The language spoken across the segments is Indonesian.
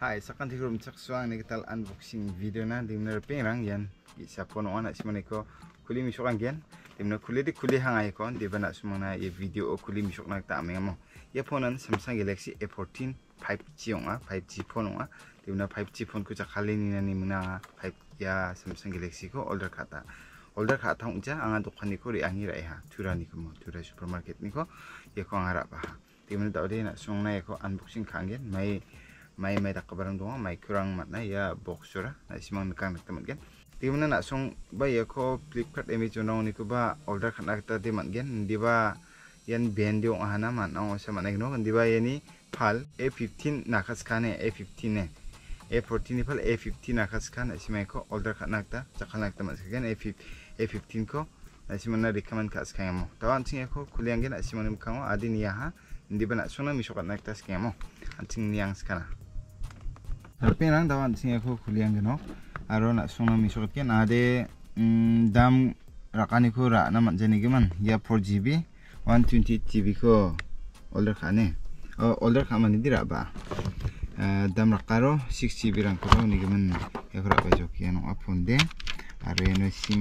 Hai, sakan rumah cak suang ni kita unboxing video na di mana rang yan. Isa po anak simon ko kuli misok rang yan. Di mana kuli di kuli hangay kon di mana na sumang na video o kuli misok nak tak aming mo. Ya po Samsung Galaxy A14 5G a, 5G phone a di mana 5G phone ko cakali ni na ni mana 5 ya Samsung Galaxy ko older kata. Older kata unja ang adukan ni ko ri angi raiha tura ni ko mo turan supermarket ni ko ya ko ang harap Di mana daw di na sumang na ko unboxing kangyan mai mai mai tak kabarang doang mai kurang matna ya box sura na simang mikang nak temat gen mana nak song ba ya ko flipkart emi chunong ni ko ba order khana ta de man gen di ba yan bend yong ahana man ang sama man ngno di ba yani pal a15 nakas kane a15 ne a14 ni pal a15 nakas khan simai ko order khana ta chakhanak ya ta man gen a15 a15 ko asimana recommend kas kayamo tawan ting ko kuliang gen asimana mkango adin yaha ndibana sona misokat skaya kayamo anting niang skana পেনাং দাবান দিছি এখন খুলি আনগে ন আৰু সোণৰ মিচকতকৈ নাহাতে দাম ৰাকানিখো ৰা মানে নেকি মান ইয়াৰ four G B one twenty eight G বিখ অৰ্ডাৰ খানে অঁ অৰ্ডাৰ খা মানে দি ৰাবা দাম ৰাখাৰো ছিক্স জি বি ৰাংখ নেকি মান এখন ৰাখা জকি নহয় ফোন দে আৰু এনে চিম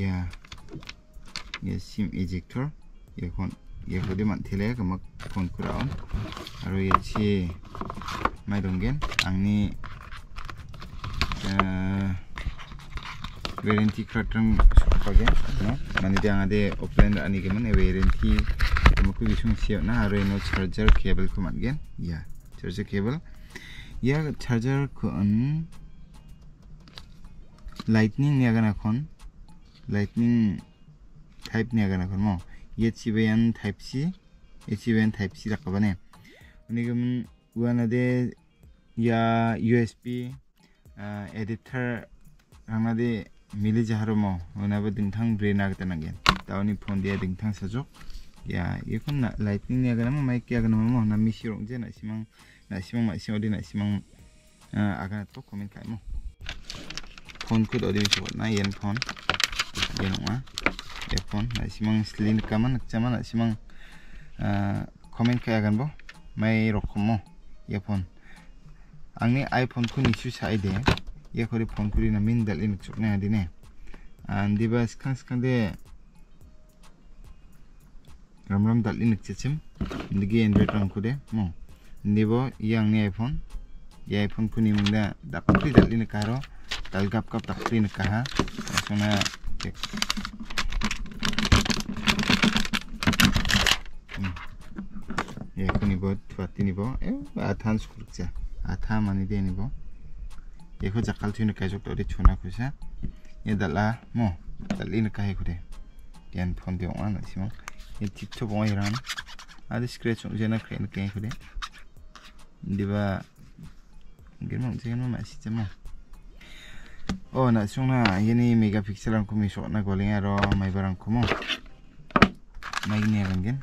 ইয়া চিম ইজেক্টৰ এইখন এইখনে মানে থেলে মই ফোন কৰা আৰু ইয়াত may donggen angni warranty kratram page no mani de angade opland ani gemen warranty tamaku gisung siyo na aro ino charger cable ko mangen ya charger cable ya charger ko an lightning ni agana kon lightning type ni agana kon mo ye chiben type c ye chiben type c rakabanem ani gemen uanade ya USB uh, ah, editor rangade mili jaharo mo unabe dingthang brain agta nagen ni phone dia tang sajok ya yekon na lighting ni agana ma mic ki agana mo na mi sirong je na simang na simang ma simang odi na simang uh, agana to comment kai mo phone ko odi mi na yen phone yen wa Epon, ya phone na simang slin kaman chama na simang uh, comment kai gan bo mai rokomo phone ang ni iphone khu ni chu sai de ye khori phone kuri na min dal in chuk na dine an device khang khang de ram ram dal in chechim ndigi android rang khu de mo nibo yang ni iphone ye iphone khu ni mingda dakri dal in karo dal gap gap dakri ni kaha sona puni bo dua tini bo eh atan skur kja atan mani de ni bo yeko jakal tini kai jok dori chona kusa ya dala mo dali ni kai kure yan pon de ona nasi mo ya tip to bo iran ada scratch on jana kai ni kai kure di ba gemo gemo masih cema Oh, nak sung na, ini megapixel aku misok na kolinya ro, mai barang kumo, mai ini kan kan,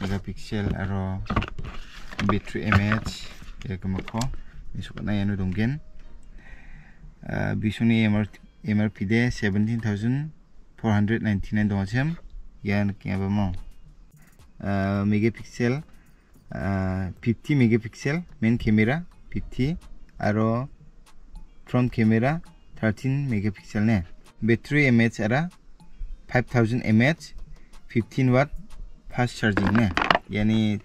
megapixel ro, battery image ya kemakho misukot na yan udonggen bisuni mrp mrp de 17499 dongsem yan kemba mo megapixel 50 megapixel main camera 50 aro front camera 13 megapixel ne battery image ara 5000 mAh 15 watt fast charging ne yani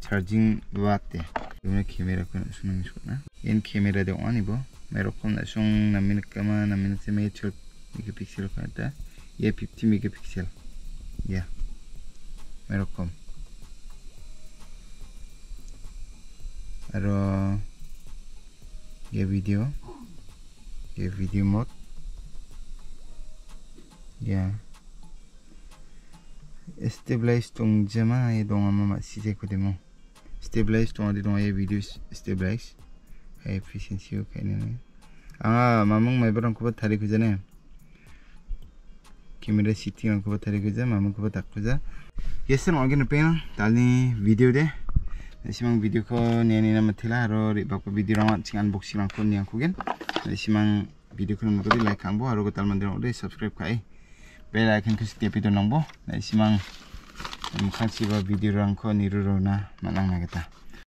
charging wate d a m n e camera ko sunang suna in camera de on ibo mero kom na sung na min kama na min se me chol megapixel ka ta ye 50 megapixel ya mero kom aro ye video ye video mode ya yeah. stabilize tong jema e dong ama ma si ko kudemo stabilize tong adi dong e video stabilize hai efficiency oke ne ne anga mamang mai barang ko thari ko jane camera sitting ko thari ko ja mamang ko tak ko ja yesen ogin pen tali video de mang video ko ne na mathila aro ri bako video rang ching unboxing rang ko niang ko gen mang video ko mo ko like kambo aro ko tal mandir ode subscribe kai bel icon ke setiap itu nang bo na simang makasiba video rangko na manang na kita